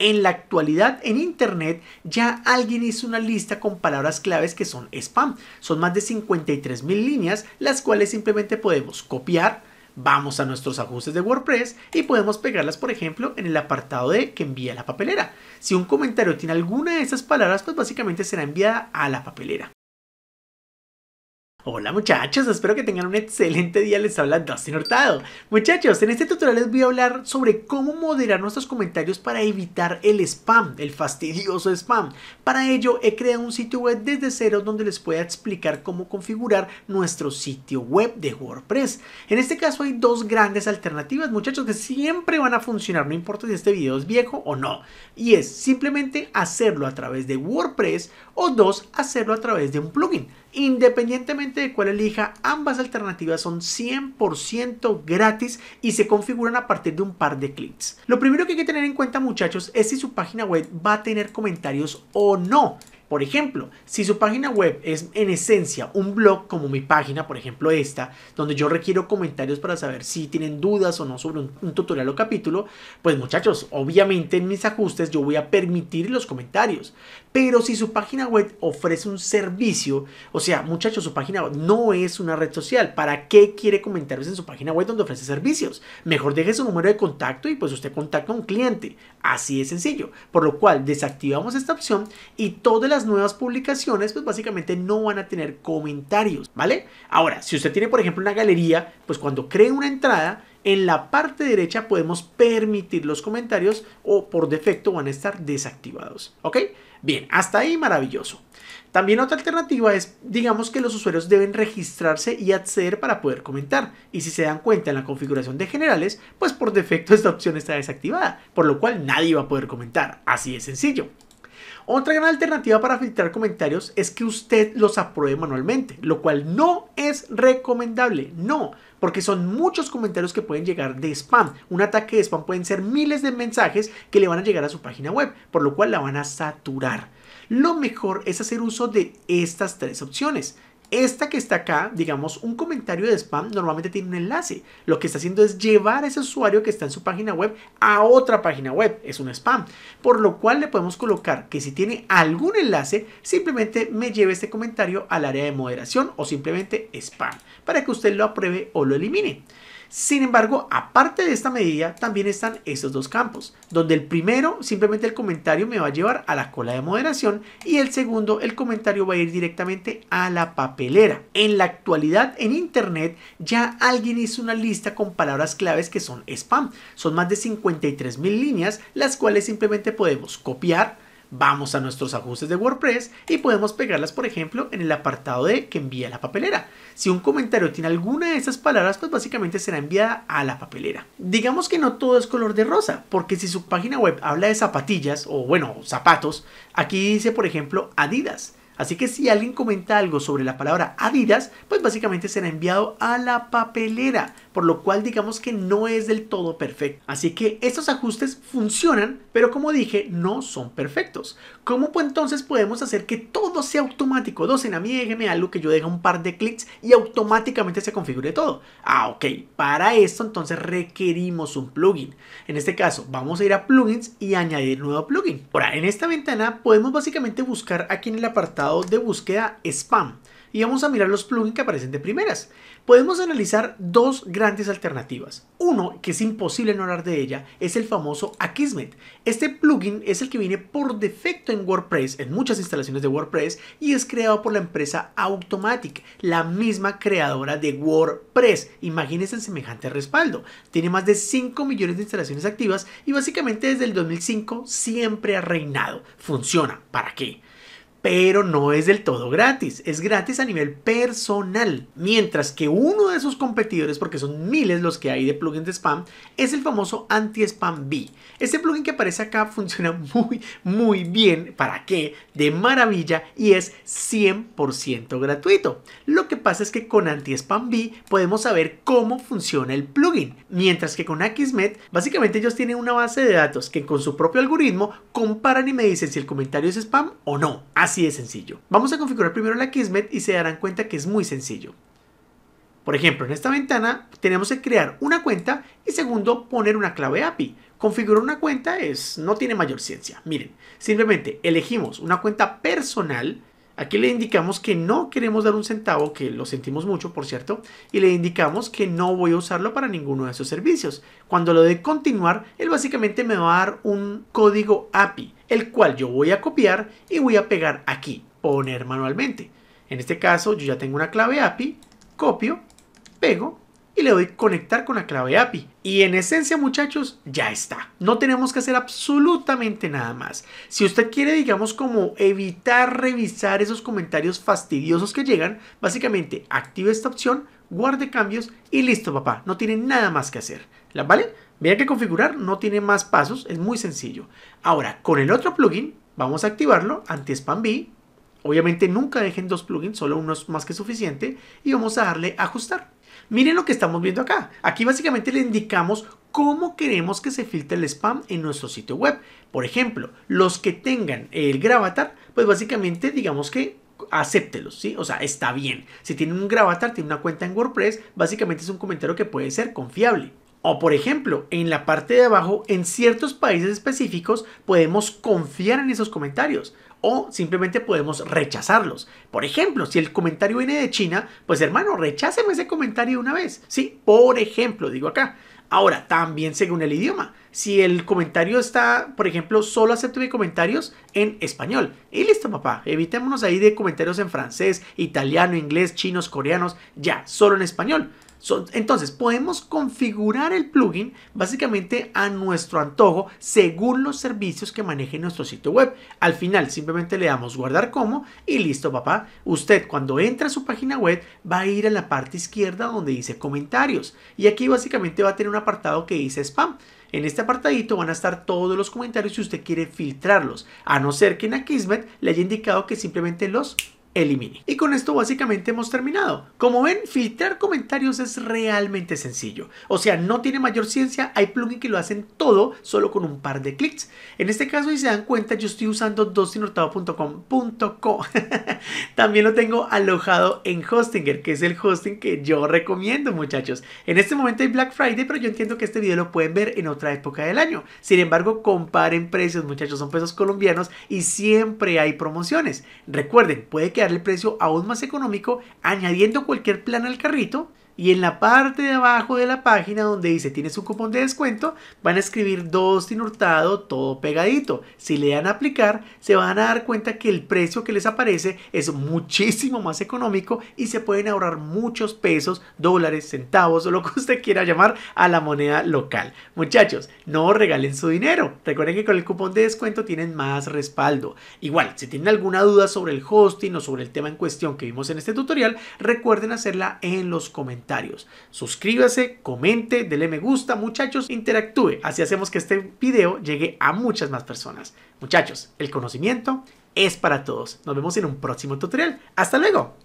En la actualidad en Internet ya alguien hizo una lista con palabras claves que son spam. Son más de 53 mil líneas las cuales simplemente podemos copiar, vamos a nuestros ajustes de WordPress y podemos pegarlas, por ejemplo, en el apartado de que envía la papelera. Si un comentario tiene alguna de esas palabras, pues básicamente será enviada a la papelera. Hola muchachos, espero que tengan un excelente día, les habla Dustin Hurtado. Muchachos, en este tutorial les voy a hablar sobre cómo moderar nuestros comentarios para evitar el spam, el fastidioso spam. Para ello he creado un sitio web desde cero donde les pueda explicar cómo configurar nuestro sitio web de WordPress. En este caso hay dos grandes alternativas muchachos que siempre van a funcionar, no importa si este video es viejo o no. Y es simplemente hacerlo a través de WordPress o dos, hacerlo a través de un plugin. Independientemente de cuál elija, ambas alternativas son 100% gratis y se configuran a partir de un par de clics. Lo primero que hay que tener en cuenta muchachos es si su página web va a tener comentarios o no. Por ejemplo, si su página web es en esencia un blog como mi página, por ejemplo esta, donde yo requiero comentarios para saber si tienen dudas o no sobre un, tutorial o capítulo, pues muchachos, obviamente en mis ajustes yo voy a permitir los comentarios. Pero si su página web ofrece un servicio, o sea, muchachos, su página web no es una red social, ¿para qué quiere comentarios en su página web donde ofrece servicios? Mejor deje su número de contacto y pues usted contacta a un cliente. Así de sencillo. Por lo cual desactivamos esta opción y todas las nuevas publicaciones pues básicamente no van a tener comentarios, ¿vale? Ahora, si usted tiene por ejemplo una galería, pues cuando cree una entrada, en la parte derecha podemos permitir los comentarios o por defecto van a estar desactivados, ¿ok? Bien, hasta ahí maravilloso. También otra alternativa es, digamos que los usuarios deben registrarse y acceder para poder comentar. Y si se dan cuenta en la configuración de generales, pues por defecto esta opción está desactivada, por lo cual nadie va a poder comentar. Así de sencillo. Otra gran alternativa para filtrar comentarios es que usted los apruebe manualmente, lo cual no es recomendable, no, porque son muchos comentarios que pueden llegar de spam. Un ataque de spam pueden ser miles de mensajes que le van a llegar a su página web, por lo cual la van a saturar. Lo mejor es hacer uso de estas tres opciones. Esta que está acá, digamos, un comentario de spam normalmente tiene un enlace. Lo que está haciendo es llevar a ese usuario que está en su página web a otra página web. Es un spam. Por lo cual le podemos colocar que si tiene algún enlace, simplemente me lleve este comentario al área de moderación o simplemente spam para que usted lo apruebe o lo elimine. Sin embargo, aparte de esta medida, también están esos dos campos, donde el primero, simplemente el comentario me va a llevar a la cola de moderación y el segundo, el comentario va a ir directamente a la papelera. En la actualidad, en Internet, ya alguien hizo una lista con palabras claves que son spam. Son más de 53 mil líneas, las cuales simplemente podemos copiar, Vamos a nuestros ajustes de WordPress y podemos pegarlas, por ejemplo, en el apartado de que envía la papelera. Si un comentario tiene alguna de esas palabras, pues básicamente será enviada a la papelera. Digamos que no todo es color de rosa, porque si su página web habla de zapatillas o bueno, zapatos, aquí dice, por ejemplo, Adidas. Así que si alguien comenta algo sobre la palabra Adidas, pues básicamente será enviado a la papelera, por lo cual digamos que no es del todo perfecto. Así que estos ajustes funcionan, pero como dije, no son perfectos. ¿Cómo pues, entonces podemos hacer que todo sea automático? en a mí déjeme algo que yo deje un par de clics y automáticamente se configure todo. Ah, ok, para esto entonces requerimos un plugin. En este caso, vamos a ir a plugins y añadir nuevo plugin. Ahora, en esta ventana podemos básicamente buscar aquí en el apartado de búsqueda spam y vamos a mirar los plugins que aparecen de primeras. Podemos analizar dos grandes alternativas. Uno, que es imposible no hablar de ella, es el famoso Akismet. Este plugin es el que viene por defecto en WordPress, en muchas instalaciones de WordPress, y es creado por la empresa Automatic, la misma creadora de WordPress. Imagínense el semejante respaldo. Tiene más de 5 millones de instalaciones activas y básicamente desde el 2005 siempre ha reinado. Funciona. ¿Para qué? pero no es del todo gratis, es gratis a nivel personal. Mientras que uno de sus competidores, porque son miles los que hay de plugins de spam, es el famoso anti-spam B. Este plugin que aparece acá funciona muy, muy bien, ¿para qué? De maravilla y es 100% gratuito. Lo que pasa es que con anti-spam B podemos saber cómo funciona el plugin, mientras que con Akismet, básicamente ellos tienen una base de datos que con su propio algoritmo comparan y me dicen si el comentario es spam o no. Así de sencillo. Vamos a configurar primero la Kismet y se darán cuenta que es muy sencillo. Por ejemplo, en esta ventana tenemos que crear una cuenta y segundo, poner una clave API. Configurar una cuenta es, no tiene mayor ciencia. Miren, simplemente elegimos una cuenta personal Aquí le indicamos que no queremos dar un centavo, que lo sentimos mucho, por cierto, y le indicamos que no voy a usarlo para ninguno de esos servicios. Cuando lo de continuar, él básicamente me va a dar un código API, el cual yo voy a copiar y voy a pegar aquí, poner manualmente. En este caso, yo ya tengo una clave API, copio, pego y le doy conectar con la clave API. Y en esencia muchachos, ya está. No tenemos que hacer absolutamente nada más. Si usted quiere, digamos, como evitar revisar esos comentarios fastidiosos que llegan, básicamente active esta opción, guarde cambios y listo papá, no tiene nada más que hacer. ¿Vale? Vean que configurar no tiene más pasos, es muy sencillo. Ahora, con el otro plugin, vamos a activarlo, anti-spam B. Obviamente nunca dejen dos plugins, solo uno es más que suficiente. Y vamos a darle ajustar. Miren lo que estamos viendo acá. Aquí básicamente le indicamos cómo queremos que se filtre el spam en nuestro sitio web. Por ejemplo, los que tengan el gravatar, pues básicamente digamos que acéptelos, ¿sí? O sea, está bien. Si tienen un gravatar, tienen una cuenta en WordPress, básicamente es un comentario que puede ser confiable. O por ejemplo, en la parte de abajo, en ciertos países específicos, podemos confiar en esos comentarios o simplemente podemos rechazarlos. Por ejemplo, si el comentario viene de China, pues hermano, recháseme ese comentario una vez. Sí, por ejemplo, digo acá. Ahora, también según el idioma. Si el comentario está, por ejemplo, solo acepto comentarios en español. Y listo, papá. Evitémonos ahí de comentarios en francés, italiano, inglés, chinos, coreanos. Ya, solo en español entonces, podemos configurar el plugin básicamente a nuestro antojo según los servicios que maneje nuestro sitio web. Al final, simplemente le damos guardar como y listo, papá. Usted cuando entra a su página web va a ir a la parte izquierda donde dice comentarios. Y aquí básicamente va a tener un apartado que dice spam. En este apartadito van a estar todos los comentarios si usted quiere filtrarlos, a no ser que en Akismet le haya indicado que simplemente los elimine. Y con esto básicamente hemos terminado. Como ven, filtrar comentarios es realmente sencillo. O sea, no tiene mayor ciencia, hay plugins que lo hacen todo solo con un par de clics. En este caso, si se dan cuenta, yo estoy usando dosinortado.com.co También lo tengo alojado en Hostinger, que es el hosting que yo recomiendo, muchachos. En este momento hay Black Friday, pero yo entiendo que este video lo pueden ver en otra época del año. Sin embargo, comparen precios, muchachos, son pesos colombianos y siempre hay promociones. Recuerden, puede quedar el precio aún más económico añadiendo cualquier plan al carrito y en la parte de abajo de la página donde dice tienes un cupón de descuento, van a escribir Dustin Hurtado todo pegadito. Si le dan a aplicar, se van a dar cuenta que el precio que les aparece es muchísimo más económico y se pueden ahorrar muchos pesos, dólares, centavos o lo que usted quiera llamar a la moneda local. Muchachos, no regalen su dinero. Recuerden que con el cupón de descuento tienen más respaldo. Igual, si tienen alguna duda sobre el hosting o sobre el tema en cuestión que vimos en este tutorial, recuerden hacerla en los comentarios Suscríbase, comente, dele me gusta, muchachos, interactúe. Así hacemos que este video llegue a muchas más personas. Muchachos, el conocimiento es para todos. Nos vemos en un próximo tutorial. ¡Hasta luego!